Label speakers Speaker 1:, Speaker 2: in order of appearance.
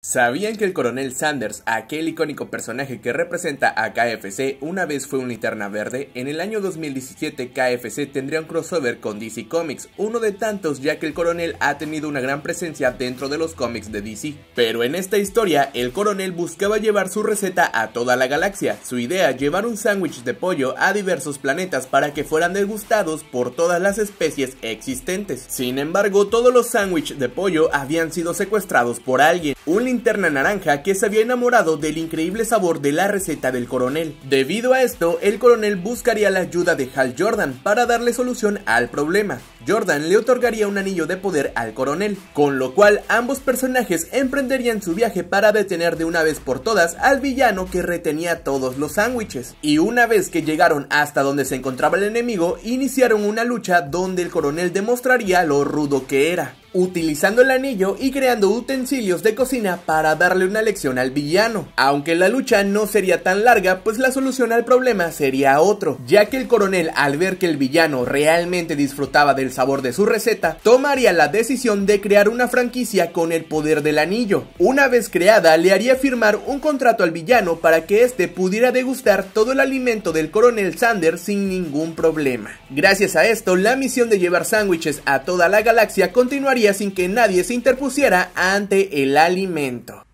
Speaker 1: ¿Sabían que el coronel Sanders, aquel icónico personaje que representa a KFC, una vez fue un linterna verde? En el año 2017 KFC tendría un crossover con DC Comics, uno de tantos ya que el coronel ha tenido una gran presencia dentro de los cómics de DC. Pero en esta historia, el coronel buscaba llevar su receta a toda la galaxia. Su idea, llevar un sándwich de pollo a diversos planetas para que fueran degustados por todas las especies existentes. Sin embargo, todos los sándwiches de pollo habían sido secuestrados por alguien. Un linterna naranja que se había enamorado del increíble sabor de la receta del coronel. Debido a esto, el coronel buscaría la ayuda de Hal Jordan para darle solución al problema. Jordan le otorgaría un anillo de poder al coronel, con lo cual ambos personajes emprenderían su viaje para detener de una vez por todas al villano que retenía todos los sándwiches. Y una vez que llegaron hasta donde se encontraba el enemigo, iniciaron una lucha donde el coronel demostraría lo rudo que era utilizando el anillo y creando utensilios de cocina para darle una lección al villano. Aunque la lucha no sería tan larga, pues la solución al problema sería otro, ya que el coronel al ver que el villano realmente disfrutaba del sabor de su receta, tomaría la decisión de crear una franquicia con el poder del anillo. Una vez creada, le haría firmar un contrato al villano para que éste pudiera degustar todo el alimento del coronel Sander sin ningún problema. Gracias a esto, la misión de llevar sándwiches a toda la galaxia continuaría sin que nadie se interpusiera ante el alimento.